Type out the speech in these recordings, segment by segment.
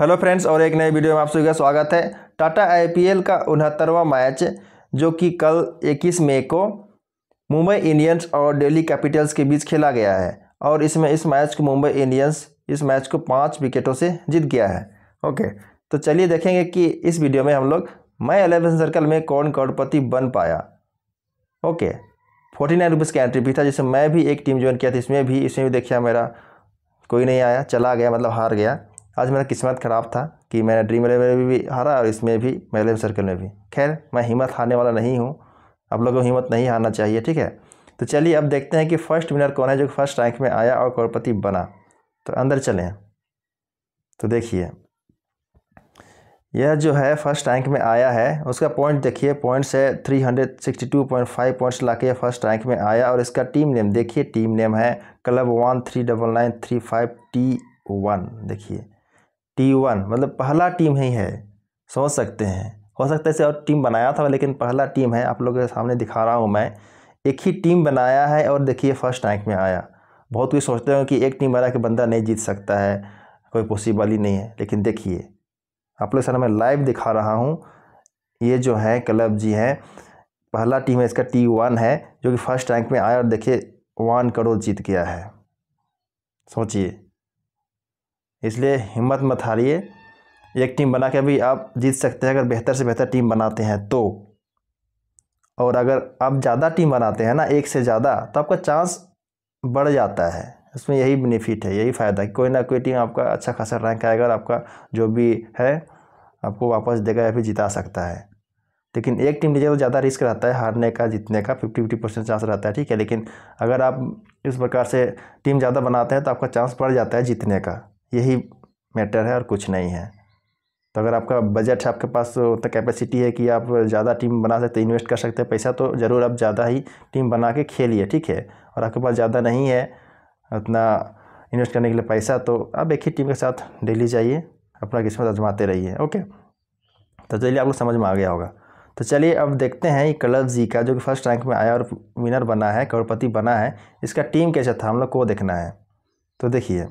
hello friends और एक नए वीडियो में आप सभी का स्वागत है टाटा आईपीएल का उनहत्तरवा मैच जो कि कल 21 मई को मुंबई इंडियंस और दिल्ली कैपिटल्स के बीच खेला गया है और इसमें इस मैच को मुंबई इंडियंस इस मैच को पाँच विकेटों से जीत गया है ओके तो चलिए देखेंगे कि इस वीडियो में हम लोग मैं एलेवन सर्कल में कौन करोड़पति बन पाया ओके फोर्टी नाइन रुपीज़ की एंट्री भी था जिसमें मैं भी एक टीम ज्वाइन किया था इसमें भी इसमें भी देखिए मेरा कोई नहीं आया चला गया मतलब हार गया आज मेरा किस्मत ख़राब था कि मैंने ड्रीम इलेवन में भी हारा और इसमें भी मैलेम सर्कल में भी खैर मैं हिम्मत हारने वाला नहीं हूँ आप लोगों को हिम्मत नहीं हारना चाहिए ठीक है तो चलिए अब देखते हैं कि फ़र्स्ट विनर कौन है जो फर्स्ट रैंक में आया और करोड़पति बना तो अंदर चलें तो देखिए यह जो है फर्स्ट रैंक में आया है उसका पॉइंट देखिए पॉइंट्स है three hundred sixty two point five points ला के फर्स्ट रैंक में आया और इसका टीम नेम देखिए टीम नेम है club one three double nine three five T one देखिए टी वन मतलब पहला टीम ही है समझ सकते हैं हो सकता है इसे और टीम बनाया था लेकिन पहला टीम है आप लोगों के सामने दिखा रहा हूँ मैं एक ही टीम बनाया है और देखिए फर्स्ट रैंक में आया बहुत कुछ सोचते हो कि एक टीम बना के बंदा नहीं जीत सकता है कोई पॉसिबल ही नहीं है लेकिन देखिए आप लोग सर मैं लाइव दिखा रहा हूँ ये जो है क्लब जी हैं पहला टीम है इसका टी वन है जो कि फर्स्ट रैंक में आया और देखिए वन करोड़ जीत गया है सोचिए इसलिए हिम्मत मत हारिए एक टीम बना के भी आप जीत सकते हैं अगर बेहतर से बेहतर टीम बनाते हैं तो और अगर आप ज़्यादा टीम बनाते हैं ना एक से ज़्यादा तो आपका चांस बढ़ जाता है इसमें यही बेनिफिट है यही फ़ायदा है कोई ना कोई टीम आपका अच्छा खासा रैंक आएगा और आपका जो भी है आपको वापस देगा या फिर जिता सकता है लेकिन एक टीम लीजिए तो ज़्यादा रिस्क रहता है हारने का जीतने का फिफ्टी फिफ्टी परसेंट चांस रहता है ठीक है लेकिन अगर आप इस प्रकार से टीम ज़्यादा बनाते हैं तो आपका चांस बढ़ जाता है जीतने का यही मैटर है और कुछ नहीं है तो अगर आपका बजट आपके पास उतना कैपेसिटी है कि आप ज़्यादा टीम बना सकते इन्वेस्ट कर सकते हैं पैसा तो ज़रूर आप ज़्यादा ही टीम बना के खेलिए ठीक है और आपके पास ज़्यादा नहीं है उतना इन्वेस्ट करने के लिए पैसा तो आप एक ही टीम के साथ डेली जाइए अपना किस्मत आजमाते रहिए ओके तो चलिए आप लोग समझ में आ गया होगा तो चलिए अब देखते हैं ये क्लब जी का जो कि फर्स्ट रैंक में आया और विनर बना है करोड़पति बना है इसका टीम कैसा था हम लोग को देखना है तो देखिए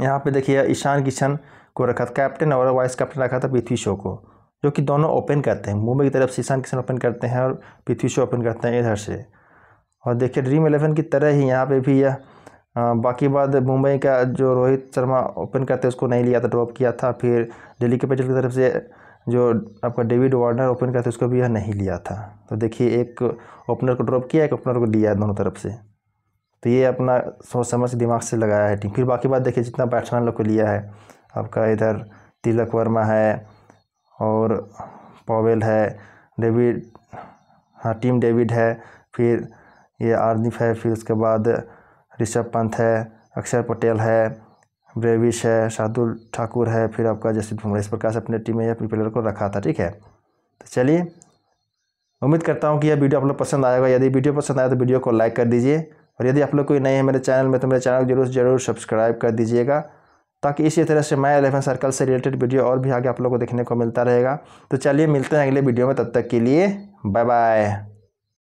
यहाँ पे देखिए ईशान किशन को रखा था कैप्टन और वाइस कैप्टन रखा था पृथ्वी शो को जो कि दोनों ओपन करते हैं मुंबई की तरफ से ईशान किशन ओपन करते हैं और पृथ्वी शो ओपन करते हैं इधर से और देखिए ड्रीम एलेवन की तरह ही यहाँ पे भी यह बाकी बाद मुंबई का जो रोहित शर्मा ओपन करते उसको नहीं लिया था ड्रॉप किया था फिर दिल्ली कैपिटल की तरफ से जो आपका डेविड वार्नर ओपन करते उसको भी यह नहीं लिया था तो देखिए एक ओपनर को ड्रॉप किया एक ओपनर को लिया दोनों तरफ से तो ये अपना सोच समझ दिमाग से लगाया है टीम फिर बाकी बात देखिए जितना बैट्समैन लोग को लिया है आपका इधर तिलक वर्मा है और पॉवेल है डेविड हाँ टीम डेविड है फिर ये आर्निफ है फिर उसके बाद ऋषभ पंत है अक्षर पटेल है ब्रेविश है शार्दुल ठाकुर है फिर आपका जैसे बुमराह इस प्रकार से अपने टीम में अपने प्लेयर को रखा था ठीक है तो चलिए उम्मीद करता हूँ कि यह वीडियो आप लोग पसंद आएगा यदि वीडियो पसंद आया तो वीडियो को लाइक कर दीजिए और यदि आप लोग कोई नए हैं मेरे चैनल में तो मेरे चैनल को जरूर जरूर सब्सक्राइब कर दीजिएगा ताकि इसी तरह से माई एलेवन सर्कल से रिलेटेड वीडियो और भी आगे आप लोग को देखने को मिलता रहेगा तो चलिए मिलते हैं अगले वीडियो में तब तक के लिए बाय बाय